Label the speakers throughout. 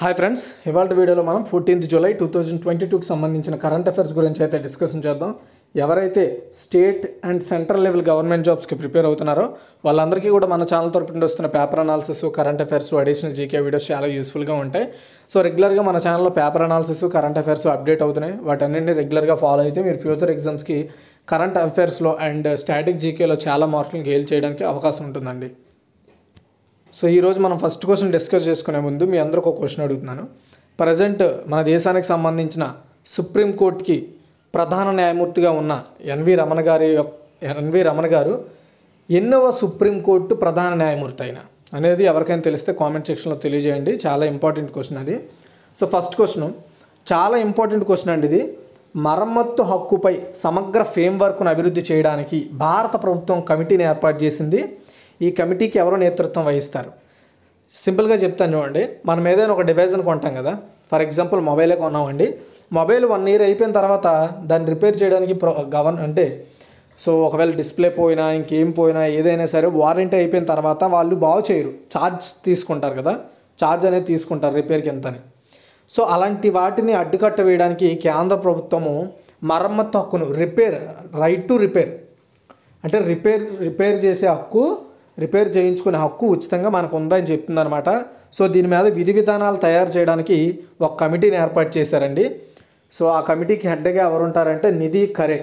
Speaker 1: hi friends ఇవాళ వీడియోలో మనం fourteenth July two thousand twenty టూకి సంబంధించిన కరెంట్ అఫైర్స్ గురించి అయితే డిస్కషన్ చేద్దాం ఎవరైతే state and central level government జాబ్స్కి ప్రిపేర్ అవుతున్నారో వాళ్ళందరికీ కూడా మన ఛానల్ తరపు నుండి వస్తున్న paper analysis current affairs additional GK videos చాలా యూస్ఫుల్గా ఉంటాయి సో రెగ్యులర్గా మన ఛానల్లో paper analysis current affairs update అవుతున్నాయి వాటన్నింటినీ రెగ్యులర్గా ఫాలో అయితే మీరు ఫ్యూచర్ ఎగ్జామ్స్కి కరెంట్ అఫైర్స్లో అండ్ స్టాటిక్ జీకేలో చాలా మార్కులు గెయిల్ చేయడానికి అవకాశం ఉంటుందండి సో ఈరోజు మనం ఫస్ట్ క్వశ్చన్ డిస్కస్ చేసుకునే ముందు మీ అందరికీ ఒక క్వశ్చన్ అడుగుతున్నాను ప్రజెంట్ మన దేశానికి సంబంధించిన సుప్రీంకోర్టుకి ప్రధాన న్యాయమూర్తిగా ఉన్న ఎన్వి రమణ గారి ఎన్వి రమణ గారు ఎన్నవ సుప్రీంకోర్టు ప్రధాన న్యాయమూర్తి అయిన అనేది ఎవరికైనా తెలిస్తే కామెంట్ సెక్షన్లో తెలియజేయండి చాలా ఇంపార్టెంట్ క్వశ్చన్ అది సో ఫస్ట్ క్వశ్చన్ చాలా ఇంపార్టెంట్ క్వశ్చన్ అండి ఇది మరమ్మత్తు హక్కుపై సమగ్ర ఫ్రేమ్వర్క్ను అభివృద్ధి చేయడానికి భారత ప్రభుత్వం కమిటీని ఏర్పాటు చేసింది ఈ కమిటీకి ఎవరో నేతృత్వం వహిస్తారు సింపుల్గా చెప్తాను చూడండి మనం ఏదైనా ఒక డివైజ్ కొంటాం కదా ఫర్ ఎగ్జాంపుల్ మొబైలే కొన్నామండి మొబైల్ వన్ ఇయర్ అయిపోయిన తర్వాత దాన్ని రిపేర్ చేయడానికి ప్రో గవర్న అంటే సో ఒకవేళ డిస్ప్లే పోయినా ఇంకేం పోయినా ఏదైనా సరే వారంటీ అయిపోయిన తర్వాత వాళ్ళు బాగు చేయరు ఛార్జ్ తీసుకుంటారు కదా ఛార్జ్ అనేది తీసుకుంటారు రిపేర్కి ఎంతని సో అలాంటి వాటిని అడ్డుకట్ట వేయడానికి కేంద్ర ప్రభుత్వము మరమ్మత్తు హక్కును రిపేర్ రైట్ టు రిపేర్ అంటే రిపేర్ రిపేర్ చేసే హక్కు రిపేర్ చేయించుకునే హక్కు ఉచితంగా మనకు ఉందని చెప్తుందనమాట సో దీని మీద విధి విధానాలు తయారు చేయడానికి ఒక కమిటీని ఏర్పాటు చేశారండి సో ఆ కమిటీకి హెడ్గా ఎవరు ఉంటారంటే నిధి ఖరే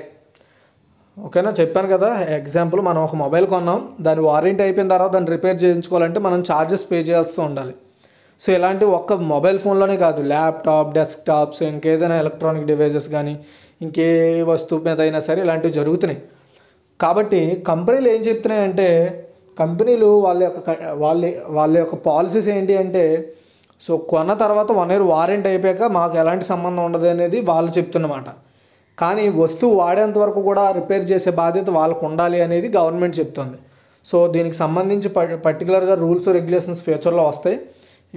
Speaker 1: ఓకేనా చెప్పాను కదా ఎగ్జాంపుల్ మనం ఒక మొబైల్ కొన్నాం దాని వారంటీ అయిపోయిన తర్వాత దాన్ని రిపేర్ చేయించుకోవాలంటే మనం ఛార్జెస్ పే చేయాల్సి ఉండాలి సో ఇలాంటి ఒక్క మొబైల్ ఫోన్లోనే కాదు ల్యాప్టాప్ డెస్క్టాప్స్ ఇంకేదైనా ఎలక్ట్రానిక్ డివైజెస్ కానీ ఇంకే వస్తువు మీద అయినా సరే ఇలాంటివి జరుగుతున్నాయి కాబట్టి కంపెనీలు ఏం చెప్తున్నాయంటే కంపెనీలు వాళ్ళ యొక్క వాళ్ళ వాళ్ళ యొక్క పాలసీస్ ఏంటి అంటే సో కొన్న తర్వాత వన్ ఇయర్ వారెంట్ అయిపోయాక మాకు ఎలాంటి సంబంధం ఉండదు అనేది వాళ్ళు చెప్తున్నమాట కానీ వస్తువు వాడేంత వరకు కూడా రిపేర్ చేసే బాధ్యత వాళ్ళకు ఉండాలి అనేది గవర్నమెంట్ చెప్తుంది సో దీనికి సంబంధించి పర్టికులర్గా రూల్స్ రెగ్యులేషన్స్ ఫ్యూచర్లో వస్తాయి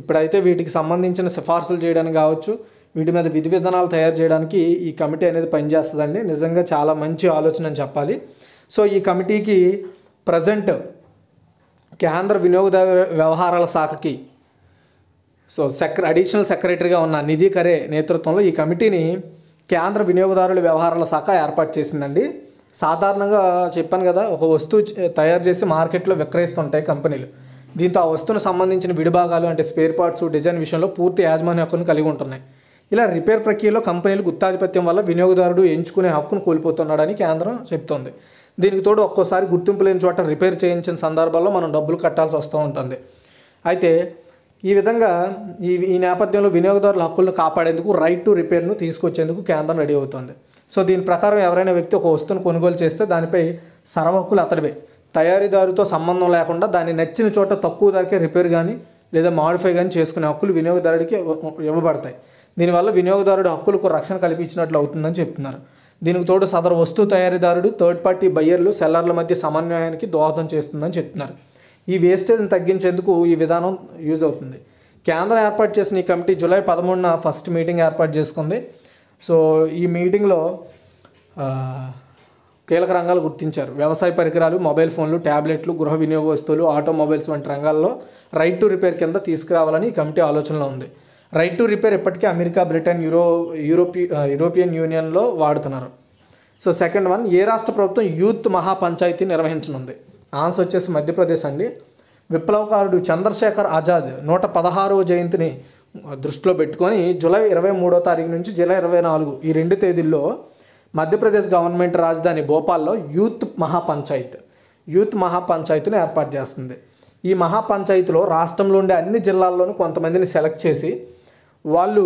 Speaker 1: ఇప్పుడైతే వీటికి సంబంధించిన సిఫార్సులు చేయడానికి కావచ్చు వీటి మీద విధి విధానాలు తయారు చేయడానికి ఈ కమిటీ అనేది పనిచేస్తుందండి నిజంగా చాలా మంచి ఆలోచన అని చెప్పాలి సో ఈ కమిటీకి ప్రజెంట్ కేంద్ర వినియోగదారు వ్యవహారాల శాఖకి సో సెక్ర అడిషనల్ సెక్రటరీగా ఉన్న నిధి కరే నేతృత్వంలో ఈ కమిటీని కేంద్ర వినియోగదారుల వ్యవహారాల శాఖ ఏర్పాటు చేసిందండి సాధారణంగా చెప్పాను కదా ఒక వస్తువు తయారు చేసి మార్కెట్లో విక్రయిస్తుంటాయి కంపెనీలు దీంతో ఆ వస్తువును సంబంధించిన విడిభాగాలు అంటే స్పేర్ పార్ట్స్ డిజైన్ విషయంలో పూర్తి యాజమాన్య హక్కును కలిగి ఉంటున్నాయి ఇలా రిపేర్ ప్రక్రియలో కంపెనీలు గుత్తాధిపత్యం వల్ల వినియోగదారుడు ఎంచుకునే హక్కును కోల్పోతున్నాడని కేంద్రం చెప్తోంది దీనికి తోడు ఒక్కోసారి గుర్తింపు లేని చోట రిపేర్ చేయించిన సందర్భాల్లో మనం డబ్బులు కట్టాల్సి వస్తూ ఉంటుంది అయితే ఈ విధంగా ఈ ఈ నేపథ్యంలో వినియోగదారుల హక్కులను కాపాడేందుకు రైట్ టు రిపేర్ను తీసుకొచ్చేందుకు కేంద్రం రెడీ అవుతుంది సో దీని ప్రకారం ఎవరైనా వ్యక్తి ఒక వస్తువును కొనుగోలు చేస్తే దానిపై సర్వ హక్కులు అతడివే తయారీదారుతో సంబంధం లేకుండా దాన్ని నచ్చిన చోట తక్కువ ధరకే రిపేర్ కానీ లేదా మాడిఫై కానీ చేసుకునే హక్కులు వినియోగదారుడికి ఇవ్వబడతాయి దీనివల్ల వినియోగదారుడి హక్కులకు రక్షణ కల్పించినట్లు అవుతుందని చెప్తున్నారు దీనికి తోడు సదరు వస్తు తయారీదారుడు థర్డ్ పార్టీ బయ్యర్లు సెల్లర్ల మధ్య సమన్వయానికి దోహదం చేస్తుందని చెప్తున్నారు ఈ వేస్టేజ్ని తగ్గించేందుకు ఈ విధానం యూజ్ అవుతుంది కేంద్రం ఏర్పాటు చేసిన ఈ కమిటీ జూలై పదమూడున ఫస్ట్ మీటింగ్ ఏర్పాటు చేసుకుంది సో ఈ మీటింగ్లో కీలక రంగాలు గుర్తించారు వ్యవసాయ పరికరాలు మొబైల్ ఫోన్లు ట్యాబ్లెట్లు గృహ వినియోగ వస్తువులు ఆటోమొబైల్స్ వంటి రంగాల్లో రైట్ టు రిపేర్ కింద తీసుకురావాలని ఈ కమిటీ ఆలోచనలో ఉంది రైట్ టు రిపేర్ ఇప్పటికే America Britain euro Europe European యూనియన్లో వాడుతున్నారు సో సెకండ్ వన్ ఏ రాష్ట్ర ప్రభుత్వం యూత్ మహాపంచాయతీ నిర్వహించనుంది ఆన్సర్ వచ్చేసి మధ్యప్రదేశ్ అండి విప్లవకారుడు చంద్రశేఖర్ ఆజాద్ నూట పదహారవ జయంతిని దృష్టిలో పెట్టుకొని జూలై ఇరవై మూడో తారీఖు నుంచి జూలై ఇరవై నాలుగు ఈ రెండు తేదీల్లో మధ్యప్రదేశ్ గవర్నమెంట్ రాజధాని భోపాల్లో యూత్ మహాపంచాయత్ యూత్ మహాపంచాయతీని ఏర్పాటు చేస్తుంది ఈ మహాపంచాయతీలో రాష్ట్రంలో ఉండే అన్ని జిల్లాల్లోనూ కొంతమందిని సెలెక్ట్ చేసి వాళ్ళు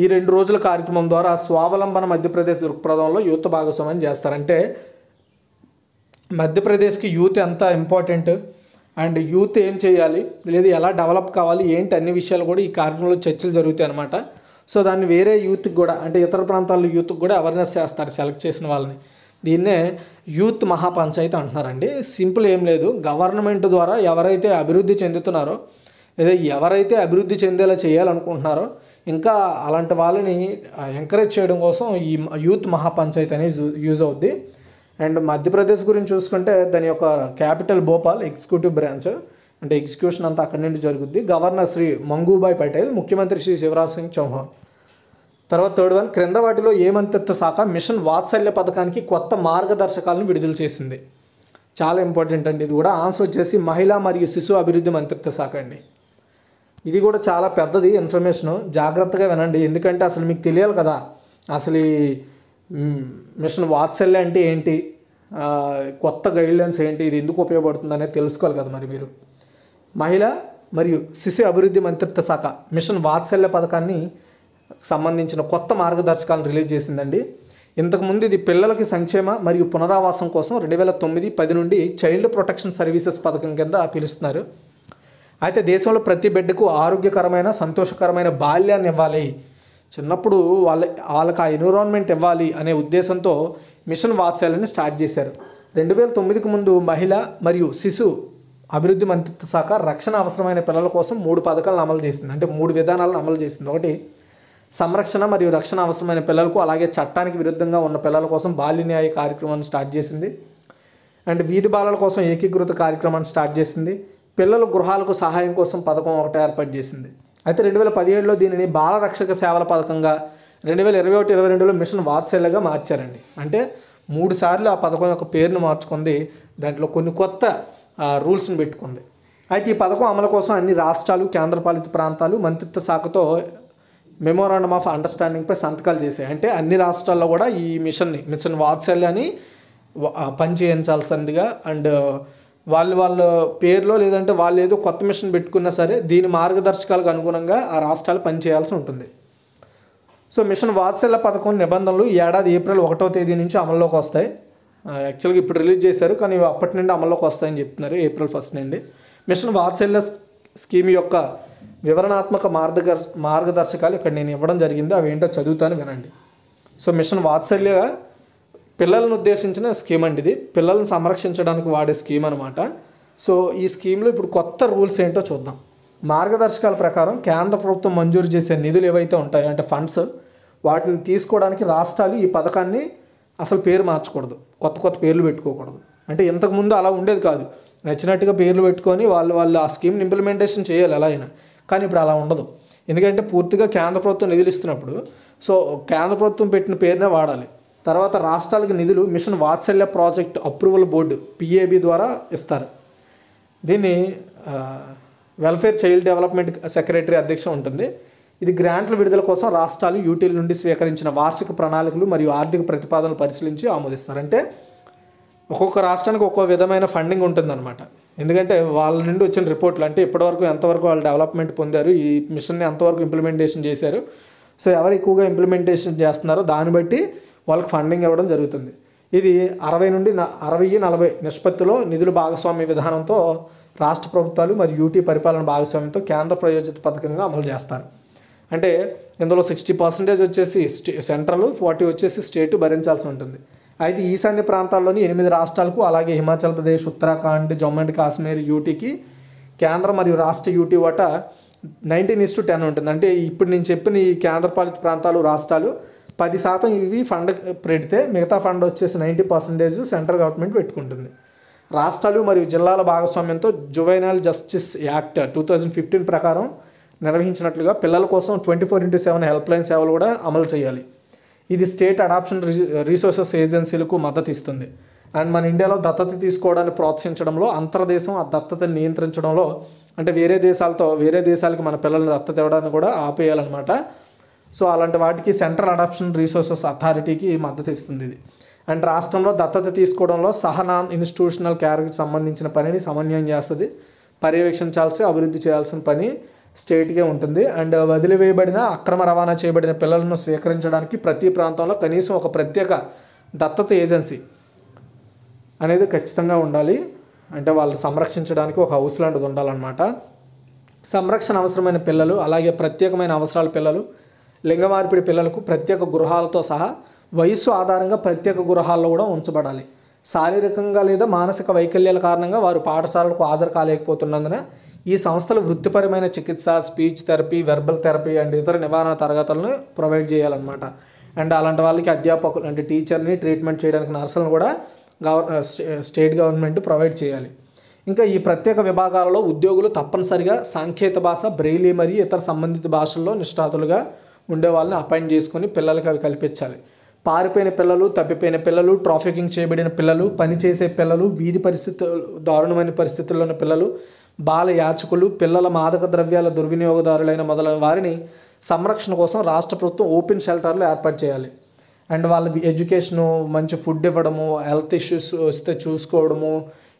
Speaker 1: ఈ రెండు రోజుల కార్యక్రమం ద్వారా స్వావలంబన మధ్యప్రదేశ్ దృక్పథంలో యూత్ భాగస్వామ్యం చేస్తారంటే మధ్యప్రదేశ్కి యూత్ ఎంత ఇంపార్టెంట్ అండ్ యూత్ ఏం చేయాలి లేదా ఎలా డెవలప్ కావాలి ఏంటి అన్ని విషయాలు కూడా ఈ కార్యక్రమంలో చర్చలు జరుగుతాయి అనమాట సో దాన్ని వేరే యూత్కి కూడా అంటే ఇతర ప్రాంతాల్లో యూత్కి కూడా అవేర్నెస్ చేస్తారు సెలెక్ట్ చేసిన వాళ్ళని దీన్నే యూత్ మహాపంచాయతీ అంటున్నారండి సింపుల్ ఏం లేదు గవర్నమెంట్ ద్వారా ఎవరైతే అభివృద్ధి చెందుతున్నారో లేదా ఎవరైతే అభివృద్ధి చెందేలా చేయాలనుకుంటున్నారో ఇంకా అలాంటి వాళ్ళని ఎంకరేజ్ చేయడం కోసం ఈ యూత్ మహాపంచాయత్ అనేది యూజ్ అవుద్ది అండ్ మధ్యప్రదేశ్ గురించి చూసుకుంటే దాని యొక్క క్యాపిటల్ భోపాల్ ఎగ్జిక్యూటివ్ బ్రాంచ్ అంటే ఎగ్జిక్యూషన్ అంతా అక్కడి నుండి జరుగుద్ది గవర్నర్ శ్రీ మంగూభాయ్ పటేల్ ముఖ్యమంత్రి శ్రీ శివరాజ్ సింగ్ చౌహాన్ తర్వాత థర్డ్ వన్ క్రింద వాటిలో ఏ మంత్రిత్వ శాఖ మిషన్ వాత్సల్య పథకానికి కొత్త మార్గదర్శకాలను విడుదల చేసింది చాలా ఇంపార్టెంట్ అండి ఇది కూడా ఆన్సర్ వచ్చేసి మహిళా మరియు శిశు అభివృద్ధి మంత్రిత్వ శాఖ అండి ఇది కూడా చాలా పెద్దది ఇన్ఫర్మేషను జాగ్రత్తగా వినండి ఎందుకంటే అసలు మీకు తెలియాలి కదా అసలు ఈ మిషన్ వాత్సల్య అంటే ఏంటి కొత్త గైడ్లైన్స్ ఏంటి ఇది ఎందుకు ఉపయోగపడుతుంది అనేది తెలుసుకోవాలి కదా మరి మీరు మహిళ మరియు శిశు అభివృద్ధి మంత్రిత్వ శాఖ మిషన్ వాత్సల్య పథకాన్ని సంబంధించిన కొత్త మార్గదర్శకాలను రిలీజ్ చేసిందండి ఇంతకుముందు ఇది పిల్లలకి సంక్షేమ మరియు పునరావాసం కోసం రెండు వేల తొమ్మిది పది నుండి చైల్డ్ ప్రొటెక్షన్ సర్వీసెస్ పథకం కింద పిలుస్తున్నారు అయితే దేశంలో ప్రతి బిడ్డకు ఆరోగ్యకరమైన సంతోషకరమైన బాల్యాన్ని ఇవ్వాలి చిన్నప్పుడు వాళ్ళ వాళ్ళకి ఆ ఎన్విరాన్మెంట్ ఇవ్వాలి అనే ఉద్దేశంతో మిషన్ వాత్సల్యాన్ని స్టార్ట్ చేశారు రెండు వేల తొమ్మిదికి ముందు మహిళ మరియు శిశు అభివృద్ధి మంత్రిత్వ శాఖ రక్షణ అవసరమైన పిల్లల కోసం మూడు పథకాలను అమలు చేసింది అంటే మూడు విధానాలను అమలు చేసింది ఒకటి సంరక్షణ మరియు రక్షణ అవసరమైన పిల్లలకు అలాగే చట్టానికి విరుద్ధంగా ఉన్న పిల్లల కోసం బాల్య న్యాయ కార్యక్రమాన్ని స్టార్ట్ చేసింది అండ్ వీధి బాలల కోసం ఏకీకృత కార్యక్రమాన్ని స్టార్ట్ చేసింది పిల్లల గృహాలకు సహాయం కోసం పథకం ఒకటి ఏర్పాటు చేసింది అయితే రెండు వేల పదిహేడులో దీనిని బాలరక్షక సేవల పథకంగా రెండు వేల ఇరవై ఒకటి ఇరవై రెండులో మిషన్ వాత్సల్యగా మార్చారండి అంటే మూడు సార్లు ఆ పథకం యొక్క పేరును మార్చుకుంది దాంట్లో కొన్ని కొత్త రూల్స్ని పెట్టుకుంది అయితే ఈ పథకం అమలు కోసం అన్ని రాష్ట్రాలు కేంద్రపాలిత ప్రాంతాలు మంత్రిత్వ శాఖతో మెమోరాండమ్ ఆఫ్ అండర్స్టాండింగ్పై సంతకాలు చేశాయి అంటే అన్ని రాష్ట్రాల్లో కూడా ఈ మిషన్ని మిషన్ వాత్సల్యాన్ని పని చేయించాల్సిందిగా అండ్ వాళ్ళు వాళ్ళ పేరులో లేదంటే వాళ్ళు ఏదో కొత్త మిషన్ పెట్టుకున్నా సరే దీని మార్గదర్శకాలకు అనుగుణంగా ఆ రాష్ట్రాలు పనిచేయాల్సి ఉంటుంది సో మిషన్ వాత్సల్య పథకం నిబంధనలు ఏడాది ఏప్రిల్ ఒకటో తేదీ నుంచి అమల్లోకి వస్తాయి యాక్చువల్గా ఇప్పుడు రిలీజ్ చేశారు కానీ అప్పటి నుండి అమల్లోకి వస్తాయని చెప్తున్నారు ఏప్రిల్ ఫస్ట్ నుండి మిషన్ వాత్సల్య స్కీమ్ యొక్క వివరణాత్మక మార్గదర్శ మార్గదర్శకాలు ఇక్కడ నేను ఇవ్వడం జరిగింది అవి ఏంటో చదువుతాను వినండి సో మిషన్ వాత్సల్య పిల్లలను ఉద్దేశించిన స్కీమ్ అండి ఇది పిల్లల్ని సంరక్షించడానికి వాడే స్కీమ్ అనమాట సో ఈ స్కీమ్లో ఇప్పుడు కొత్త రూల్స్ ఏంటో చూద్దాం మార్గదర్శకాల ప్రకారం కేంద్ర ప్రభుత్వం మంజూరు చేసే నిధులు ఏవైతే ఉంటాయో అంటే ఫండ్స్ వాటిని తీసుకోవడానికి రాష్ట్రాలు ఈ పథకాన్ని అసలు పేరు మార్చకూడదు కొత్త కొత్త పేర్లు పెట్టుకోకూడదు అంటే ఇంతకుముందు అలా ఉండేది కాదు నచ్చినట్టుగా పేర్లు పెట్టుకొని వాళ్ళు వాళ్ళు ఆ స్కీమ్ని ఇంప్లిమెంటేషన్ చేయాలి ఎలా అయినా కానీ ఇప్పుడు అలా ఉండదు ఎందుకంటే పూర్తిగా కేంద్ర ప్రభుత్వం నిధులు ఇస్తున్నప్పుడు సో కేంద్ర ప్రభుత్వం పెట్టిన పేరునే వాడాలి తర్వాత రాష్ట్రాలకు నిధులు mission Vatsalya project approval board PAB ద్వారా ఇస్తారు దీన్ని వెల్ఫేర్ చైల్డ్ డెవలప్మెంట్ సెక్రటరీ అధ్యక్షం ఉంటుంది ఇది గ్రాంట్ల విడుదల కోసం రాష్ట్రాలు యూటీల నుండి స్వీకరించిన వార్షిక ప్రణాళికలు మరియు ఆర్థిక ప్రతిపాదనలు పరిశీలించి ఆమోదిస్తారు అంటే ఒక్కొక్క రాష్ట్రానికి ఒక్కో విధమైన ఫండింగ్ ఉంటుందన్నమాట ఎందుకంటే వాళ్ళ నుండి వచ్చిన రిపోర్ట్లు అంటే ఇప్పటివరకు ఎంతవరకు వాళ్ళు డెవలప్మెంట్ పొందారు ఈ మిషన్ని ఎంతవరకు ఇంప్లిమెంటేషన్ చేశారు సో ఎవరు ఎక్కువగా ఇంప్లిమెంటేషన్ చేస్తున్నారో దాన్ని బట్టి వాళ్ళకి ఫండింగ్ ఇవ్వడం జరుగుతుంది ఇది అరవై నుండి అరవై నలభై నిష్పత్తిలో నిధుల భాగస్వామ్య విధానంతో రాష్ట్ర ప్రభుత్వాలు మరియు యూటీ పరిపాలన భాగస్వామ్యంతో కేంద్ర ప్రయోజిత పథకంగా అమలు చేస్తారు అంటే ఇందులో సిక్స్టీ పర్సెంటేజ్ వచ్చేసి స్టే సెంట్రల్ ఫార్టీ వచ్చేసి స్టేట్ భరించాల్సి ఉంటుంది అయితే ఈశాన్య ప్రాంతాల్లోని ఎనిమిది రాష్ట్రాలకు అలాగే హిమాచల్ ప్రదేశ్ ఉత్తరాఖండ్ జమ్మూ అండ్ కాశ్మీర్ యూటీకి కేంద్ర మరియు రాష్ట్ర యూటీ వాట నైన్టీన్ ఇస్ టు టెన్ ఉంటుంది అంటే ఇప్పుడు నేను చెప్పిన ఈ కేంద్రపాలిత ప్రాంతాలు రాష్ట్రాలు పది శాతం ఇవి ఫండ్ పెడితే మిగతా ఫండ్ వచ్చేసి నైంటీ పర్సెంటేజ్ సెంట్రల్ గవర్నమెంట్ పెట్టుకుంటుంది రాష్ట్రాలు మరియు జిల్లాల భాగస్వామ్యంతో juvenile justice act two thousand fifteen ప్రకారం నిర్వహించినట్లుగా పిల్లల కోసం twenty four into seven helpline సేవలు కూడా అమలు చేయాలి ఇది స్టేట్ అడాప్షన్ రీసోర్సెస్ ఏజెన్సీలకు మద్దతు ఇస్తుంది అండ్ మన ఇండియాలో దత్తత తీసుకోవడాన్ని ప్రోత్సహించడంలో అంతర్దేశం ఆ దత్తతని నియంత్రించడంలో అంటే వేరే దేశాలతో వేరే దేశాలకు మన పిల్లల్ని దత్తత ఇవ్వడానికి కూడా ఆపేయాలన్నమాట సో అలాంటి వాటికి సెంట్రల్ అడాప్షన్ రీసోర్సెస్ అథారిటీకి మద్దతు ఇస్తుంది ఇది అండ్ రాష్ట్రంలో దత్తత తీసుకోవడంలో సహనా ఇన్స్టిట్యూషనల్ కేర్కి సంబంధించిన పనిని సమన్వయం చేస్తుంది పర్యవేక్షించాల్సి అభివృద్ధి చేయాల్సిన పని స్టేట్గా ఉంటుంది అండ్ వదిలివేయబడిన అక్రమ రవాణా చేయబడిన పిల్లలను స్వీకరించడానికి ప్రతి ప్రాంతంలో కనీసం ఒక ప్రత్యేక దత్తత ఏజెన్సీ అనేది ఖచ్చితంగా ఉండాలి అంటే వాళ్ళు సంరక్షించడానికి ఒక హౌస్ లాంటిది ఉండాలన్నమాట సంరక్షణ అవసరమైన పిల్లలు అలాగే ప్రత్యేకమైన అవసరాల పిల్లలు లింగ మార్పిడి పిల్లలకు ప్రత్యేక గృహాలతో సహా వయస్సు ఆధారంగా ప్రత్యేక గృహాల్లో కూడా ఉంచబడాలి శారీరకంగా లేదా మానసిక వైకల్యాల కారణంగా వారు పాఠశాలకు హాజరు కాలేకపోతున్నందున ఈ సంస్థలు వృత్తిపరమైన చికిత్స speech therapy verbal therapy and ఇతర నివారణ తరగతులను ప్రొవైడ్ చేయాలన్నమాట అండ్ అలాంటి వాళ్ళకి అధ్యాపకులు అంటే టీచర్ని ట్రీట్మెంట్ చేయడానికి నర్సులను కూడా గవర్ స్టేట్ గవర్నమెంట్ ప్రొవైడ్ చేయాలి ఇంకా ఈ ప్రత్యేక విభాగాలలో ఉద్యోగులు తప్పనిసరిగా సాంకేత భాష బ్రెయిలీ మరియు ఇతర సంబంధిత భాషల్లో నిష్ణాతులుగా ఉండే వాళ్ళని అపాయింట్ చేసుకొని పిల్లలకి అవి కల్పించాలి పారిపోయిన పిల్లలు తప్పిపోయిన పిల్లలు ట్రాఫికింగ్ చేయబడిన పిల్లలు పనిచేసే పిల్లలు వీధి పరిస్థితులు దారుణమైన పరిస్థితుల్లో ఉన్న పిల్లలు బాల యాచకులు పిల్లల మాదక ద్రవ్యాల దుర్వినియోగదారులైన మొదలైన వారిని సంరక్షణ కోసం రాష్ట్ర ప్రభుత్వం ఓపెన్ షెల్టర్లు ఏర్పాటు చేయాలి అండ్ వాళ్ళ ఎడ్యుకేషను మంచి ఫుడ్ ఇవ్వడము హెల్త్ ఇష్యూస్ వస్తే చూసుకోవడము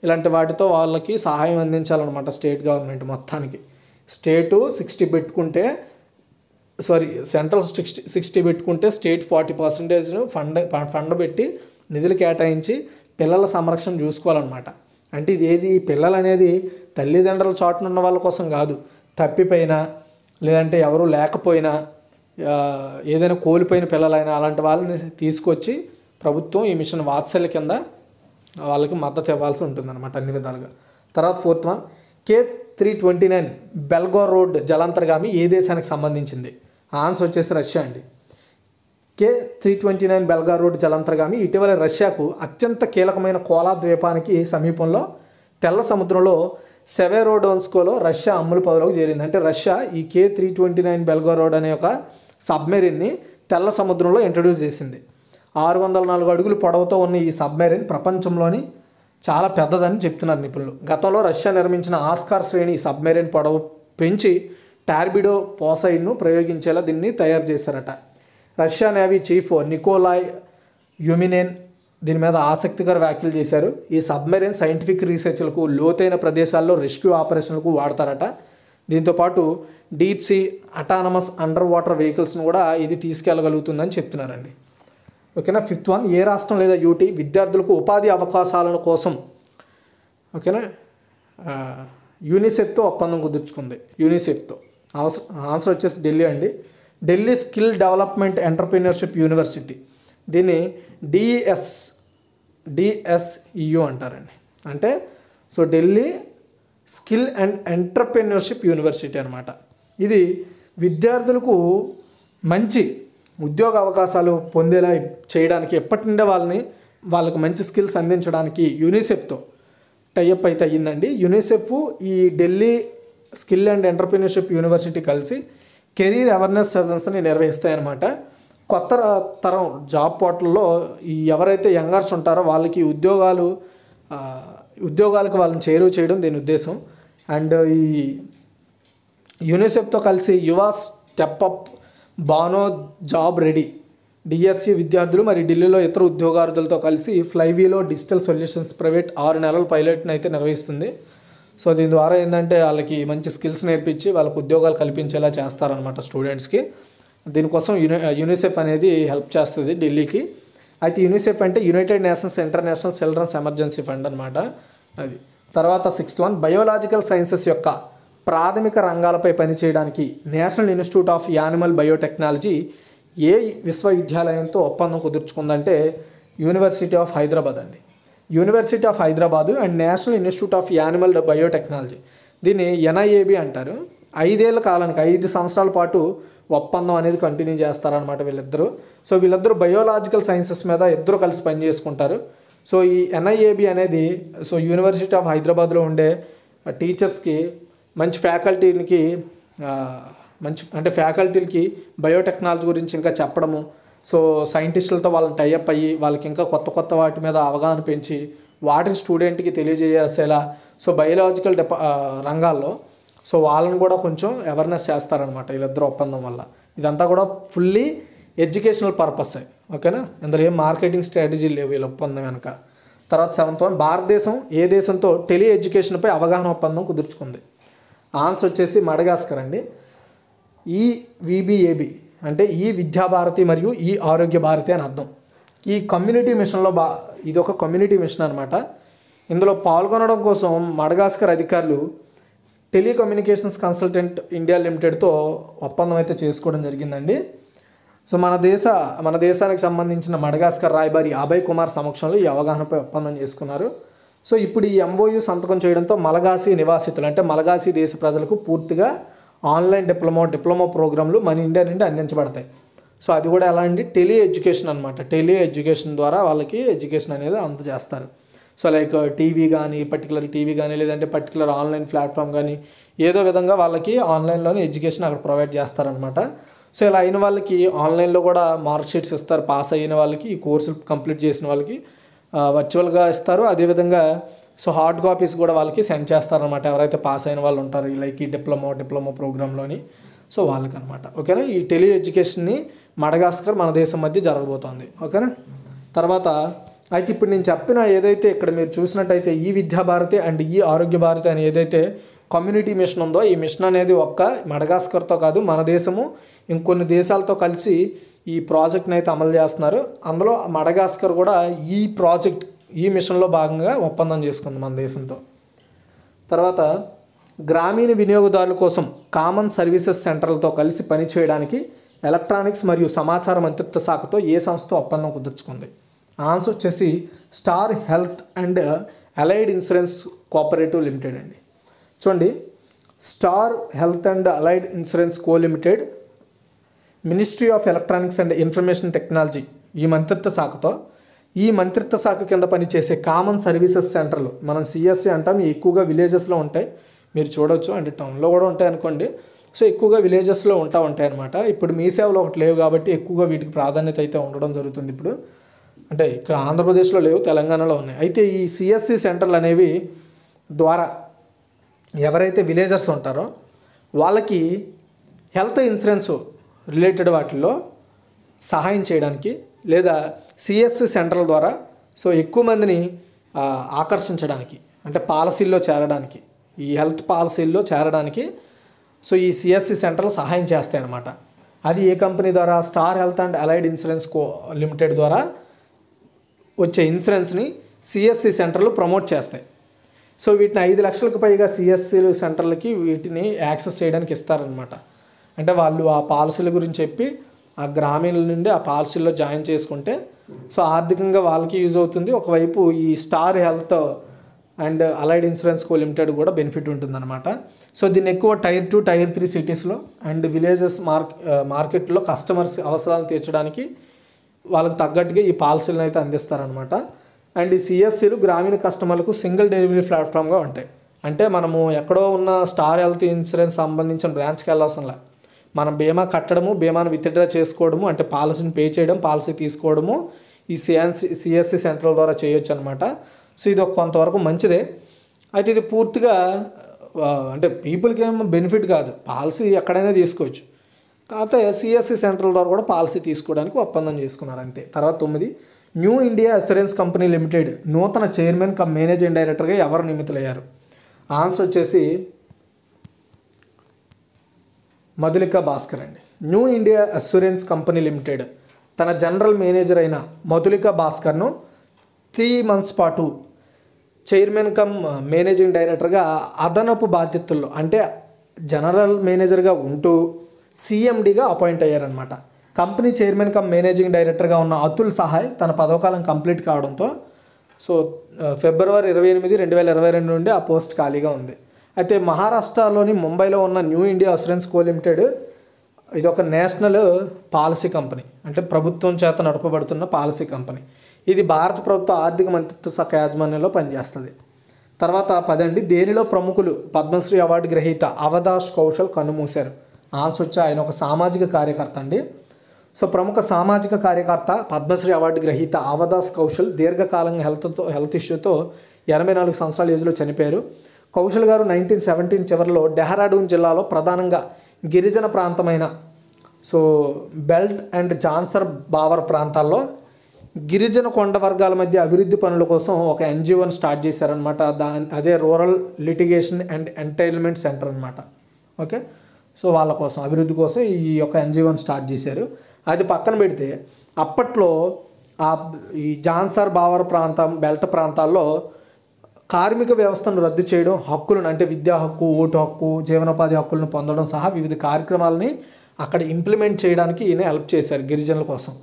Speaker 1: ఇలాంటి వాటితో వాళ్ళకి సహాయం అందించాలన్నమాట స్టేట్ గవర్నమెంట్ మొత్తానికి స్టేటు సిక్స్టీ పెట్టుకుంటే సారీ సెంట్రల్ సిక్స్టీ సిక్స్టీ పెట్టుకుంటే state forty percentage fund fund పెట్టి నిధులు కేటాయించి పిల్లల సంరక్షణ చూసుకోవాలన్నమాట అంటే ఇదేది పిల్లలు అనేది తల్లిదండ్రుల చాటున ఉన్న వాళ్ళ కోసం కాదు తప్పిపోయినా లేదంటే ఎవరు లేకపోయినా ఏదైనా కోల్పోయిన పిల్లలైనా అలాంటి వాళ్ళని తీసుకొచ్చి ప్రభుత్వం ఈ మిషన్ వాత్సల్య కింద వాళ్ళకి మద్దతు ఇవ్వాల్సి ఉంటుందన్నమాట అన్ని విధాలుగా తర్వాత fourth one K three twenty nine Belgorod జలాంతర్గామి ఏ దేశానికి సంబంధించింది ఆన్సర్ వచ్చేసి రష్యా అండి K three twenty nine Belgorod జలంతర్గామి ఇటీవల రష్యాకు అత్యంత కీలకమైన కోలా ద్వీపానికి సమీపంలో తెల్ల సముద్రంలో సెవెరోడోన్స్కోలో రష్యా అమ్ములు పదవులకు చేరింది అంటే రష్యా ఈ K three twenty nine Belgorod అనే ఒక సబ్మెరీన్ని తెల్ల సముద్రంలో ఇంట్రడ్యూస్ చేసింది ఆరు వందల నాలుగు అడుగులు పొడవుతో ఉన్న ఈ సబ్మెరీన్ ప్రపంచంలోని చాలా పెద్దదని చెప్తున్నారు నిపుణులు గతంలో రష్యా నిర్మించిన ఆస్కార్ శ్రేణి సబ్మెరీన్ పొడవు పెంచి టార్బిడో పోసైడ్ను ప్రయోగించేలా దీన్ని తయారు చేశారట రష్యా నేవీ చీఫ్ నికోలాయ్ యుమినేన్ దీని మీద ఆసక్తికర వ్యాఖ్యలు చేశారు ఈ సబ్మెరైన్ సైంటిఫిక్ రీసెర్చ్లకు లోతైన ప్రదేశాల్లో రెస్క్యూ ఆపరేషన్లకు వాడతారట దీంతోపాటు deep sea autonomous underwater వెహికల్స్ను కూడా ఇది తీసుకెళ్ళగలుగుతుందని చెప్తున్నారండి ఓకేనా ఫిఫ్త్ వన్ ఏ రాష్ట్రం లేదా యూటీ విద్యార్థులకు ఉపాధి అవకాశాల కోసం ఓకేనా యూనిసెఫ్తో ఒప్పందం కుదుర్చుకుంది యూనిసెఫ్తో ఆన్సర్ వచ్చేసి ఢిల్లీ అండి Delhi skill development entrepreneurship university దీన్ని డిఎస్ డిఎస్ఈ అంటారండి అంటే so Delhi skill and entrepreneurship university అనమాట ఇది విద్యార్థులకు మంచి ఉద్యోగ అవకాశాలు పొందేలా చేయడానికి ఎప్పటి నుండే వాళ్ళని వాళ్ళకు మంచి స్కిల్స్ అందించడానికి యూనిసెఫ్తో టైఅప్ అయితే అయ్యిందండి యూనిసెఫ్ ఈ Delhi skill and entrepreneurship university కలిసి కెరీర్ అవేర్నెస్ సెషన్స్ని నిర్వహిస్తాయన్నమాట కొత్త తరం జాబ్ పోర్టల్లో ఎవరైతే యంగర్స్ ఉంటారో వాళ్ళకి ఉద్యోగాలు ఉద్యోగాలకు వాళ్ళని చేరువ చేయడం దీని ఉద్దేశం అండ్ ఈ యూనిసెఫ్తో కలిసి యువ స్టెప్ అప్ బానో జాబ్ రెడీ డిఎస్సి విద్యార్థులు మరి ఢిల్లీలో ఇతర ఉద్యోగార్థులతో కలిసి ఫ్లైవీలో డిజిటల్ సొల్యూషన్స్ ప్రైవేట్ ఆరు నెలల పైలట్ని అయితే నిర్వహిస్తుంది సో దీని ద్వారా ఏంటంటే వాళ్ళకి మంచి స్కిల్స్ నేర్పించి వాళ్ళకు ఉద్యోగాలు కల్పించేలా చేస్తారనమాట స్టూడెంట్స్కి దీనికోసం యూని యూనిసెఫ్ అనేది హెల్ప్ చేస్తుంది ఢిల్లీకి అయితే యూనిసెఫ్ అంటే United Nations International Children's Emergency Fund అనమాట అది తర్వాత సిక్స్త్ వన్ బయోలాజికల్ సైన్సెస్ యొక్క ప్రాథమిక రంగాలపై పనిచేయడానికి national institute of animal biotechnology ఏ విశ్వవిద్యాలయంతో ఒప్పందం కుదుర్చుకుందంటే యూనివర్సిటీ ఆఫ్ హైదరాబాద్ అండి university of Hyderabad and national institute of animal biotechnology దీన్ని ఎన్ఐఏబి అంటారు ఐదేళ్ల కాలానికి ఐదు సంవత్సరాల పాటు ఒప్పందం అనేది కంటిన్యూ చేస్తారనమాట వీళ్ళిద్దరూ సో వీళ్ళిద్దరూ బయోలాజికల్ సైన్సెస్ మీద ఇద్దరు కలిసి పనిచేసుకుంటారు సో ఈ ఎన్ఐఏబి అనేది సో యూనివర్సిటీ ఆఫ్ హైదరాబాద్లో ఉండే టీచర్స్కి మంచి ఫ్యాకల్టీలకి మంచి అంటే ఫ్యాకల్టీలకి బయోటెక్నాలజీ గురించి ఇంకా చెప్పడము సో సైంటిస్టులతో వాళ్ళని టైఅప్ అయ్యి వాళ్ళకి ఇంకా కొత్త కొత్త వాటి మీద అవగాహన పెంచి వాటిని స్టూడెంట్కి తెలియజేసేలా సో బయోలాజికల్ డిపా రంగాల్లో సో వాళ్ళని కూడా కొంచెం అవేర్నెస్ చేస్తారనమాట వీళ్ళిద్దరు ఒప్పందం వల్ల ఇదంతా కూడా ఫుల్లీ ఎడ్యుకేషనల్ పర్పస్ ఓకేనా ఇందులో ఏం మార్కెటింగ్ స్ట్రాటజీ లేవు వీళ్ళ ఒప్పందం వెనక తర్వాత సెవెంత్ వన్ భారతదేశం ఏ దేశంతో టెలి ఎడ్యుకేషన్పై అవగాహన ఒప్పందం కుదుర్చుకుంది ఆన్సర్ వచ్చేసి మడగాస్కర్ అండి ఈ విబిఏబి అంటే ఈ విద్యాభారతి మరియు ఈ ఆరోగ్య భారతి అని అర్థం ఈ కమ్యూనిటీ మిషన్లో బా ఇది ఒక కమ్యూనిటీ మిషన్ అనమాట ఇందులో పాల్గొనడం కోసం మడగాస్కర్ అధికారులు టెలికమ్యూనికేషన్స్ కన్సల్టెంట్ ఇండియా లిమిటెడ్తో ఒప్పందం అయితే చేసుకోవడం జరిగిందండి సో మన దేశ మన దేశానికి సంబంధించిన మడగాస్కర్ రాయబారి అభయ్ కుమార్ సమక్షంలో ఈ అవగాహనపై ఒప్పందం చేసుకున్నారు సో ఇప్పుడు ఈ ఎంఓయూ సంతకం చేయడంతో మలగాసి నివాసితులు అంటే మలగాసి దేశ ప్రజలకు పూర్తిగా ఆన్లైన్ డిప్లొమా డిప్లొమా ప్రోగ్రాంలు మన ఇండియా నుండి అందించబడతాయి సో అది కూడా ఎలా అండి టెలి ఎడ్యుకేషన్ అనమాట టెలి ఎడ్యుకేషన్ ద్వారా వాళ్ళకి ఎడ్యుకేషన్ అనేది అందజేస్తారు సో లైక్ టీవీ కానీ పర్టికులర్ టీవీ కానీ లేదంటే పర్టికులర్ ఆన్లైన్ ప్లాట్ఫామ్ కానీ ఏదో విధంగా వాళ్ళకి ఆన్లైన్లోనే ఎడ్యుకేషన్ అక్కడ ప్రొవైడ్ చేస్తారనమాట సో ఇలా అయిన వాళ్ళకి ఆన్లైన్లో కూడా మార్క్షీట్స్ ఇస్తారు పాస్ అయిన వాళ్ళకి ఈ కోర్సులు కంప్లీట్ చేసిన వాళ్ళకి వర్చువల్గా ఇస్తారు అదేవిధంగా సో హార్డ్ కాపీస్ కూడా వాళ్ళకి సెండ్ చేస్తారనమాట ఎవరైతే పాస్ అయిన వాళ్ళు ఉంటారు లైక్ ఈ డిప్లొమా డిప్లొమా ప్రోగ్రాంలోని సో వాళ్ళకనమాట ఓకేనా ఈ టెలి ఎడ్యుకేషన్ని మడగాస్కర్ మన దేశం మధ్య జరగబోతోంది ఓకేనా తర్వాత అయితే ఇప్పుడు నేను చెప్పిన ఏదైతే ఇక్కడ మీరు చూసినట్టయితే ఈ విద్యాభారతి అండ్ ఈ ఆరోగ్య భారతి అని ఏదైతే కమ్యూనిటీ మిషన్ ఉందో ఈ మిషన్ అనేది ఒక్క మడగాస్కర్తో కాదు మన దేశము ఇంకొన్ని దేశాలతో కలిసి ఈ ప్రాజెక్ట్ని అయితే అమలు చేస్తున్నారు అందులో మడగాస్కర్ కూడా ఈ ప్రాజెక్ట్ ఈ మిషన్లో భాగంగా ఒప్పందం చేసుకుంది మన దేశంతో తర్వాత గ్రామీణ వినియోగదారుల కోసం కామన్ సర్వీసెస్ సెంటర్లతో కలిసి పనిచేయడానికి ఎలక్ట్రానిక్స్ మరియు సమాచార మంత్రిత్వ శాఖతో ఏ సంస్థ ఒప్పందం కుదుర్చుకుంది ఆన్సర్ వచ్చేసి star health and allied insurance cooperative limited అండి చూడండి star health and allied insurance co limited ministry of electronics and information technology ఈ మంత్రిత్వ శాఖతో ఈ మంత్రిత్వ శాఖ కింద పనిచేసే కామన్ సర్వీసెస్ సెంటర్లు మనం సిఎస్సి e అంటాం ఎక్కువగా విలేజెస్లో ఉంటాయి మీరు చూడొచ్చు అంటే టౌన్లో కూడా ఉంటాయి అనుకోండి సో ఎక్కువగా విలేజెస్లో ఉంటా ఉంటాయి అనమాట ఇప్పుడు మీ సేవలు ఒకటి లేవు కాబట్టి ఎక్కువగా వీటికి ప్రాధాన్యత అయితే ఉండడం జరుగుతుంది ఇప్పుడు అంటే ఇక్కడ ఆంధ్రప్రదేశ్లో లేవు తెలంగాణలో ఉన్నాయి అయితే ఈ సిఎస్సి సెంటర్లు e అనేవి ద్వారా ఎవరైతే విలేజర్స్ ఉంటారో వాళ్ళకి హెల్త్ ఇన్సూరెన్స్ రిలేటెడ్ వాటిల్లో సహాయం చేయడానికి లేదా సిఎస్ సెంటర్ల ద్వారా సో ఎక్కువ మందిని ఆకర్షించడానికి అంటే పాలసీల్లో చేరడానికి ఈ హెల్త్ పాలసీల్లో చేరడానికి సో ఈ సిఎస్సి సెంటర్లు సహాయం చేస్తాయి అన్నమాట అది ఏ కంపెనీ ద్వారా star health and allied insurance co limited ద్వారా వచ్చే ఇన్సూరెన్స్ని సిఎస్సి సెంటర్లు ప్రమోట్ చేస్తాయి సో వీటిని ఐదు లక్షలకు పైగా సిఎస్సి సెంటర్లకి వీటిని యాక్సెస్ చేయడానికి ఇస్తారనమాట అంటే వాళ్ళు ఆ పాలసీల గురించి చెప్పి ఆ గ్రామీణ నుండి ఆ పాలసీల్లో జాయిన్ చేసుకుంటే సో ఆర్థికంగా వాళ్ళకి యూజ్ అవుతుంది ఒకవైపు ఈ star health and allied insurance co limited కూడా బెనిఫిట్ ఉంటుందన్నమాట సో దీన్ని ఎక్కువ టైర్ టూ టైర్ త్రీ సిటీస్లో అండ్ విలేజెస్ మార్క్ మార్కెట్లో కస్టమర్స్ అవసరాలు తీర్చడానికి వాళ్ళకి తగ్గట్టుగా ఈ పాలసీలను అయితే అందిస్తారనమాట అండ్ ఈ సిఎస్సీలు గ్రామీణ కస్టమర్లకు సింగిల్ డెలివరీ ప్లాట్ఫామ్గా ఉంటాయి అంటే మనము ఎక్కడో ఉన్న స్టార్ హెల్త్ ఇన్సూరెన్స్ సంబంధించిన బ్రాంచ్కి వెళ్ళవసరం లేదు మనం బీమా కట్టడము బీమాను విత్డ్రా చేసుకోవడము అంటే పాలసీని పే చేయడం పాలసీ తీసుకోవడము ఈ సిఎన్సి సిఎస్సి సెంట్రల్ ద్వారా చేయొచ్చు అనమాట సో ఇది ఒక కొంతవరకు మంచిదే అయితే ఇది పూర్తిగా అంటే పీపుల్కి ఏమో బెనిఫిట్ కాదు పాలసీ ఎక్కడైనా తీసుకోవచ్చు కాకపోతే సిఎస్సి సెంట్రల్ ద్వారా కూడా పాలసీ తీసుకోవడానికి ఒప్పందం చేసుకున్నారు అంతే తర్వాత తొమ్మిది new India assurance company limited నూతన చైర్మన్ కమ్ మేనేజింగ్ డైరెక్టర్గా ఎవరు నియమితులయ్యారు ఆన్సర్ వచ్చేసి మధులిక భాస్కర్ అండి new India assurance company limited తన జనరల్ మేనేజర్ అయిన మధులిక భాస్కర్ను త్రీ మంత్స్ పాటు చైర్మన్ కమ్ మేనేజింగ్ డైరెక్టర్గా అదనపు బాధ్యతల్లో అంటే జనరల్ మేనేజర్గా ఉంటూ సీఎండిగా అపాయింట్ అయ్యారనమాట కంపెనీ చైర్మన్ కమ్ మేనేజింగ్ డైరెక్టర్గా ఉన్న అతుల్ సహాయ్ తన పదవకాలం కంప్లీట్ కావడంతో సో ఫిబ్రవరి ఇరవై ఎనిమిది రెండు వేల ఇరవై రెండు నుండి ఆ పోస్ట్ ఖాళీగా ఉంది అయితే మహారాష్ట్రలోని ముంబైలో ఉన్న new India assurance co limited ఇది ఒక నేషనల్ పాలసీ కంపెనీ అంటే ప్రభుత్వం చేత నడపబడుతున్న పాలసీ కంపెనీ ఇది భారత ప్రభుత్వ ఆర్థిక మంత్రిత్వ శాఖ యాజమాన్యంలో పనిచేస్తుంది తర్వాత పదండి దేనిలో ప్రముఖులు పద్మశ్రీ అవార్డు గ్రహీత అవదాష్ కౌశల్ కన్నుమూశారు ఆన్సర్ వచ్చి ఆయన ఒక సామాజిక కార్యకర్త అండి సో ప్రముఖ సామాజిక కార్యకర్త పద్మశ్రీ అవార్డు గ్రహీత అవదాస్ కౌశల్ దీర్ఘకాలంగా హెల్త్తో హెల్త్ ఇష్యూతో ఎనభై నాలుగు సంవత్సరాల ఏజ్లో చనిపోయారు కౌశల్ గారు నైన్టీన్ సెవెంటీన్ చివరిలో డెహ్రాడూన్ జిల్లాలో ప్రధానంగా గిరిజన ప్రాంతమైన so belt and Jaunsar Bawar ప్రాంతాల్లో గిరిజన కొండ వర్గాల మధ్య అభివృద్ధి పనుల కోసం ఒక ఎన్జిఓను స్టార్ట్ చేశారనమాట దా అదే rural litigation and entitlement centre అనమాట ఓకే సో వాళ్ళ కోసం అభివృద్ధి కోసం ఈ యొక్క ఎన్జిఓను స్టార్ట్ చేశారు అది పక్కన పెడితే అప్పట్లో ఆ ఈ జాన్సర్ బావర్ ప్రాంతం బెల్ట్ ప్రాంతాల్లో కార్మిక వ్యవస్థను రద్దు చేయడం హక్కులను అంటే విద్యా హక్కు ఓటు హక్కు జీవనోపాధి హక్కులను పొందడం సహా వివిధ కార్యక్రమాలని అక్కడ ఇంప్లిమెంట్ చేయడానికి ఈయన హెల్ప్ చేశారు గిరిజనుల కోసం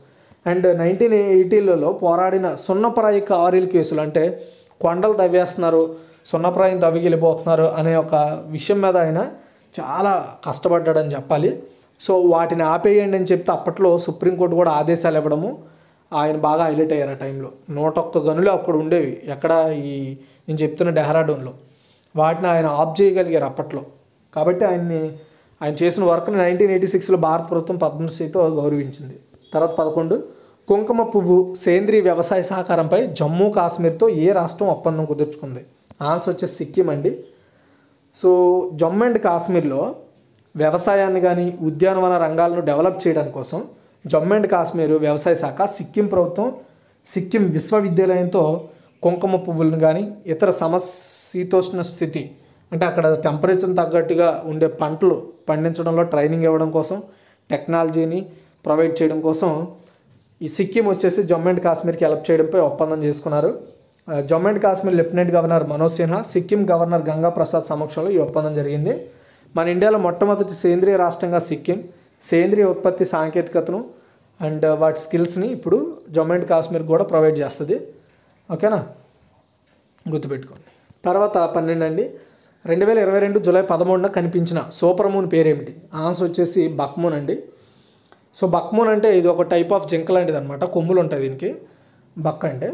Speaker 1: అండ్ నైన్టీన్ ఎయిటీలలో పోరాడిన సున్నప్రాయ కారీల కేసులు అంటే కొండలు తవ్వేస్తున్నారు సున్నప్రాయం తవ్వి వెళ్ళిపోతున్నారు అనే ఒక విషయం మీద ఆయన చాలా కష్టపడ్డాడని చెప్పాలి సో వాటిని ఆపేయండి అని చెప్తే అప్పట్లో సుప్రీంకోర్టు కూడా ఆదేశాలు ఇవ్వడము ఆయన బాగా హైలైట్ అయ్యారు ఆ టైంలో నూట ఒక్క గనులు అప్పుడు ఉండేవి ఎక్కడ ఈ నేను చెప్తున్న డెహ్రాడూన్లో వాటిని ఆయన ఆప్ చేయగలిగారు అప్పట్లో కాబట్టి ఆయన్ని ఆయన చేసిన వర్క్ని నైన్టీన్ ఎయిటీ సిక్స్లో భారత ప్రభుత్వం పద్మశ్రీతో గౌరవించింది తర్వాత పదకొండు కుంకుమ పువ్వు సేంద్రీయ వ్యవసాయ సహకారంపై జమ్మూ కాశ్మీర్తో ఏ రాష్ట్రం ఒప్పందం కుదుర్చుకుంది ఆన్సర్ వచ్చేసి సిక్కిం అండి సో జమ్మూ అండ్ కాశ్మీర్లో వ్యవసాయాన్ని కానీ ఉద్యానవన రంగాలను డెవలప్ చేయడం కోసం జమ్మూ అండ్ కాశ్మీర్ వ్యవసాయ శాఖ సిక్కిం ప్రభుత్వం సిక్కిం విశ్వవిద్యాలయంతో కుంకుమ పువ్వులను కానీ ఇతర సమ శీతోష్ణ స్థితి అంటే అక్కడ టెంపరేచర్ తగ్గట్టుగా ఉండే పంటలు పండించడంలో ట్రైనింగ్ ఇవ్వడం కోసం టెక్నాలజీని ప్రొవైడ్ చేయడం కోసం ఈ సిక్కిం వచ్చేసి జమ్మూ అండ్ కాశ్మీర్కి హెల్ప్ చేయడంపై ఒప్పందం చేసుకున్నారు Jammu and Kashmir lieutenant governor Manoj Sinha Sikkim governor Ganga Prasad సమక్షంలో ఈ ఒప్పందం జరిగింది మన ఇండియాలో మొట్టమొదటి సేంద్రియ రాష్ట్రంగా సిక్కిం సేంద్రియ ఉత్పత్తి సాంకేతికతను అండ్ వాటి స్కిల్స్ని ఇప్పుడు జమ్మూ అండ్ కాశ్మీర్ కూడా ప్రొవైడ్ చేస్తుంది ఓకేనా గుర్తుపెట్టుకోండి తర్వాత పన్నెండు అండి రెండు వేల ఇరవై రెండు జూలై పదమూడున కనిపించిన సూపర్ మూన్ పేరేమిటి ఆన్సర్ వచ్చేసి బక్మూన్ అండి సో బక్మూన్ అంటే ఇది ఒక టైప్ ఆఫ్ జింక లాంటిది అనమాట కొమ్ములు ఉంటాయి దీనికి బక్ అంటే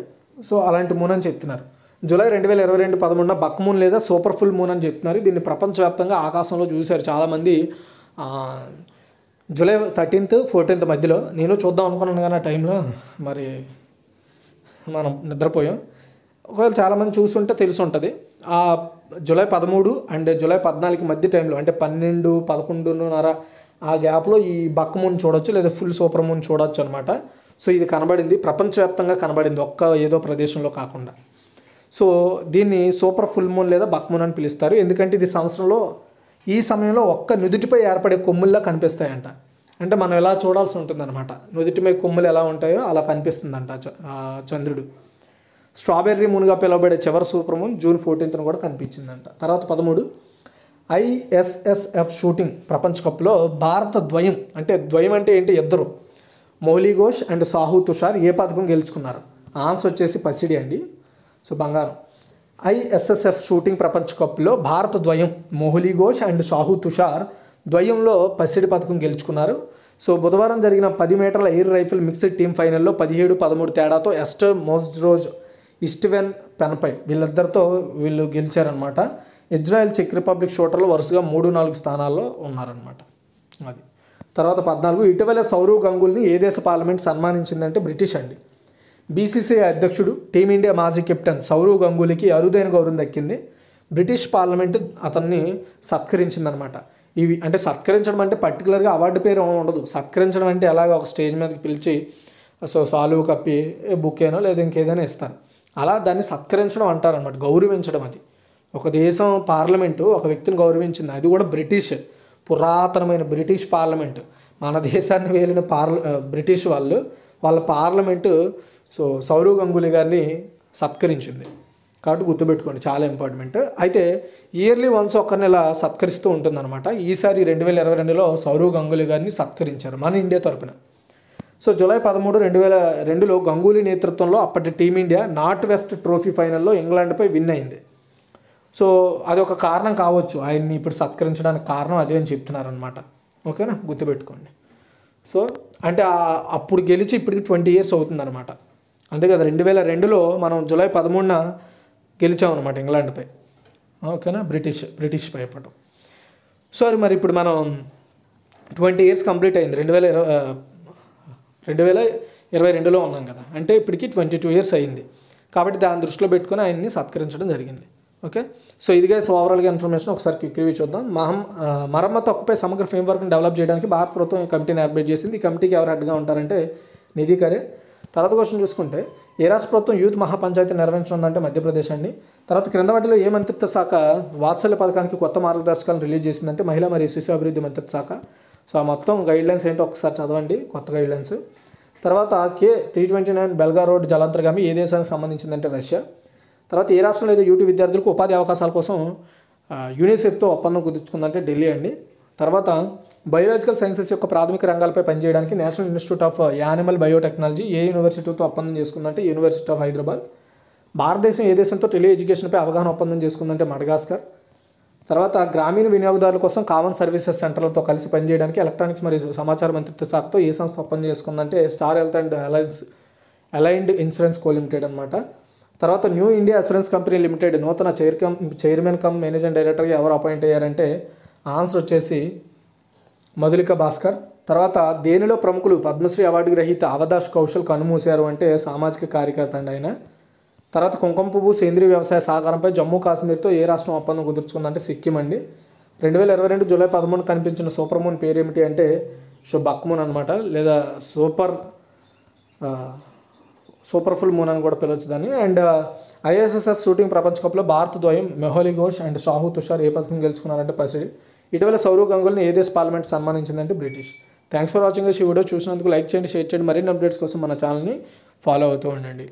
Speaker 1: సో అలాంటి మూన్ అని చెప్తున్నారు జూలై రెండు వేల ఇరవై రెండు పదమూడున బక్మూన్ లేదా సూపర్ ఫుల్ మూన్ అని చెప్తున్నారు దీన్ని ప్రపంచవ్యాప్తంగా ఆకాశంలో చూశారు చాలామంది జూలై థర్టీన్త్ ఫోర్టీన్త్ మధ్యలో నేను చూద్దాం అనుకున్నాను కానీ ఆ టైంలో మరి మనం నిద్రపోయాం ఒకవేళ చాలామంది చూసుంటే తెలిసి ఉంటుంది ఆ జూలై పదమూడు అండ్ జూలై పద్నాలుగు మధ్య టైంలో అంటే పన్నెండు పదకొండున్నర ఆ గ్యాప్లో ఈ బక్క మూన్ చూడొచ్చు లేదా ఫుల్ సూపర్ మూన్ చూడొచ్చు అనమాట సో ఇది కనబడింది ప్రపంచవ్యాప్తంగా కనబడింది ఒక్క ఏదో ప్రదేశంలో కాకుండా సో దీన్ని సూపర్ ఫుల్ మూన్ లేదా బక్ మూన్ అని పిలుస్తారు ఎందుకంటే ఇది సంవత్సరంలో ఈ సమయంలో ఒక్క నుదుటిపై ఏర్పడే కొమ్ముల్లా కనిపిస్తాయంట అంటే మనం ఎలా చూడాల్సి ఉంటుందన్నమాట నుదుటిపై కొమ్ములు ఎలా ఉంటాయో అలా కనిపిస్తుందంట చంద్రుడు స్ట్రాబెర్రీ మూన్గా పిలువబడే చివరి మూన్ జూన్ ఫోర్టీన్త్ను కూడా కనిపించిందంట తర్వాత పదమూడు ఐఎస్ఎస్ఎఫ్ షూటింగ్ ప్రపంచ కప్లో భారత ద్వయం అంటే ద్వయం అంటే ఏంటి ఇద్దరు మౌలీ ఘోష్ అండ్ సాహు తుషార్ ఏ పథకం గెలుచుకున్నారు ఆన్సర్ వచ్చేసి పసిడి అండి సో బంగారం ఐఎస్ఎస్ఎఫ్ షూటింగ్ ప్రపంచ కప్లో భారత ద్వయం మోహ్లీ ఘోష్ అండ్ సాహు తుషార్ ద్వయంలో పసిడి పథకం గెలుచుకున్నారు సో బుధవారం జరిగిన పది మీటర్ల ఎయిర్ రైఫిల్ మిక్స్డ్ టీమ్ ఫైనల్లో పదిహేడు పదమూడు తేడాతో ఎస్టర్ మోస్ట్ రోజ్ ఇస్టివెన్ పెన్పై వీళ్ళిద్దరితో వీళ్ళు గెలిచారనమాట ఇజ్రాయెల్ చెక్ రిపబ్లిక్ షూటర్లు వరుసగా మూడు నాలుగు స్థానాల్లో ఉన్నారనమాట అది తర్వాత పద్నాలుగు ఇటీవల సౌరవ్ గంగుల్ని ఏ దేశ పార్లమెంట్ సన్మానించిందంటే బ్రిటిష్ అండి బీసీసీఐ అధ్యక్షుడు టీమిండియా మాజీ కెప్టెన్ సౌరవ్ గంగూలీకి అరుదైన గౌరవం దక్కింది బ్రిటిష్ పార్లమెంటు అతన్ని సత్కరించిందనమాట ఇవి అంటే సత్కరించడం అంటే పర్టికులర్గా అవార్డు పేరు ఉండదు సత్కరించడం అంటే ఎలాగ ఒక స్టేజ్ మీదకి పిలిచి సో సాలువు కప్పి బుక్కేనో లేదా ఇంకేదైనా ఇస్తాను అలా దాన్ని సత్కరించడం అంటారనమాట గౌరవించడం అది ఒక దేశం పార్లమెంటు ఒక వ్యక్తిని గౌరవించింది అది కూడా బ్రిటిష్ పురాతనమైన బ్రిటిష్ పార్లమెంటు మన దేశాన్ని వెళ్ళిన పార్ల బ్రిటిష్ వాళ్ళు వాళ్ళ పార్లమెంటు సో సౌరవ్ గంగూలీ గారిని సత్కరించింది కాబట్టి గుర్తుపెట్టుకోండి చాలా ఇంపార్టెంట్ అయితే ఇయర్లీ వన్స్ ఒక్క నెల సత్కరిస్తూ ఉంటుందన్నమాట ఈసారి రెండు వేల ఇరవై రెండులో సౌరవ్ గంగూలీ గారిని సత్కరించారు మన ఇండియా తరపున సో జూలై పదమూడు రెండు వేల రెండులో గంగూలీ నేతృత్వంలో అప్పటి టీమిండియా నార్త్ వెస్ట్ ట్రోఫీ ఫైనల్లో ఇంగ్లాండ్పై విన్ అయింది సో అది ఒక కారణం కావచ్చు ఆయన్ని ఇప్పుడు సత్కరించడానికి కారణం అదే అని చెప్తున్నారనమాట ఓకేనా గుర్తుపెట్టుకోండి సో అంటే అప్పుడు గెలిచి ఇప్పటికి ట్వంటీ ఇయర్స్ అవుతుందన్నమాట అంతే కదా రెండు వేల రెండులో మనం జూలై పదమూడున అనమాట ఇంగ్లాండ్పై ఓకేనా బ్రిటిష్ బ్రిటిష్ పై పటం సారీ మరి ఇప్పుడు మనం ట్వంటీ ఇయర్స్ కంప్లీట్ అయింది రెండు వేల ఇరవై రెండు వేల ఇరవై రెండులో ఉన్నాం కదా అంటే ఇప్పటికి ట్వంటీ టూ ఇయర్స్ అయింది కాబట్టి దాని దృష్టిలో పెట్టుకుని ఆయన్ని సత్కరించడం జరిగింది ఓకే సో ఇదిగా ఓవరాల్గా ఇన్ఫర్మేషన్ ఒకసారి క్విక్ రివ్యూ చూద్దాం మహం మరమ్మతు హక్కుపై సమగ్ర ఫ్రేమ్వర్క్ని డెవలప్ చేయడానికి భారత ప్రభుత్వం కమిటీని ఏర్పాటు చేసింది ఈ కమిటీకి ఎవరు అడ్డుగా ఉంటారంటే నిధి కరే తర్వాత క్వశ్చన్ చూసుకుంటే ఏ రాష్ట్ర ప్రభుత్వం యూత్ మహాపంచాయతీ నిర్వహించనుందంటే మధ్యప్రదేశ్ అండి తర్వాత క్రింద వాటిలో ఏ మంత్రిత్వ శాఖ వాత్సల్య పథకానికి కొత్త మార్గదర్శకాలను రిలీజ్ చేసిందంటే మహిళా మరియు శిశు అభివృద్ధి మంత్రిత్వ శాఖ సో ఆ మొత్తం గైడ్లైన్స్ ఏంటో ఒకసారి చదవండి కొత్త గైడ్లైన్స్ తర్వాత K three twenty nine Belgorod జలాంతర్గామి ఏ దేశానికి సంబంధించిందంటే రష్యా తర్వాత ఏ రాష్ట్రంలో అయితే యూటీ విద్యార్థులకు ఉపాధి అవకాశాల కోసం యూనిసెఫ్తో ఒప్పందం కుదుర్చుకుందంటే ఢిల్లీ అండి తర్వాత బయోలాజికల్ సైన్సెస్ యొక్క ప్రాథమిక రంగాలపై పనిచేయడానికి national institute of animal biotechnology ఏ యూనివర్సిటీతో ఒప్పందం చేసుకుందంటే యూనివర్సిటీ ఆఫ్ హైదరాబాద్ భారతదేశం ఏ దేశంతో టెలి ఎడ్యుకేషన్పై అవగాహన ఒప్పందం చేసుకుందంటే మడగాస్కర్ తర్వాత గ్రామీణ వినియోగదారుల కోసం కామన్ సర్వీసెస్ సెంటర్లతో కలిసి పనిచేయడానికి ఎలక్ట్రానిక్స్ మరియు సమాచార మంత్రిత్వ శాఖతో ఏ సంస్థ ఒప్పందం చేసుకుందంటే star health and alliance aligned insurance co limited అనమాట తర్వాత new India assurance company limited నూతన chair cum chairman cum managing డైరెక్టర్గా ఎవరు అపాయింట్ అయ్యారంటే ఆన్సర్ వచ్చేసి మధులిక భాస్కర్ తర్వాత దేనిలో ప్రముఖులు పద్మశ్రీ అవార్డు గ్రహీత అవదాష్ కౌశల్ కనుమూశారు అంటే సామాజిక కార్యకర్త అండి ఆయన తర్వాత కుంకుమ పువ్వు సేంద్రీయ వ్యవసాయ సహకారంపై జమ్మూ కాశ్మీర్తో ఏ రాష్ట్రం ఒప్పందం కుదుర్చుకుందంటే సిక్కిం అండి రెండు వేల ఇరవై రెండు జూలై పదమూడు కనిపించిన సూపర్ మూన్ పేరు ఏమిటి అంటే సో బక్మూన్ అనమాట లేదా సూపర్ సూపర్ఫుల్ మూన్ అని కూడా పిలవచ్చు దాన్ని అండ్ ఐఎస్ఎస్ఎఫ్ షూటింగ్ ప్రపంచ కప్లో భారత ద్వయం మెహోలీ ఘోష్ అండ్ షాహు తుషార్ ఏ పథకం గెలుచుకున్నారంటే పసిడి ఇటీవల సౌరవ్ గంగుల్ని ఏ దేశ పార్లమెంట్ సన్మానించిందంటే బ్రిటిష్ థ్యాంక్స్ ఫర్ వాచింగ్ ఈ వీడియో చూసినందుకు లైక్ చేయండి షేర్ చేయండి మరిన్ని అప్డేట్స్ కోసం మన ఛానల్ని ఫాలో అవుతూ ఉండండి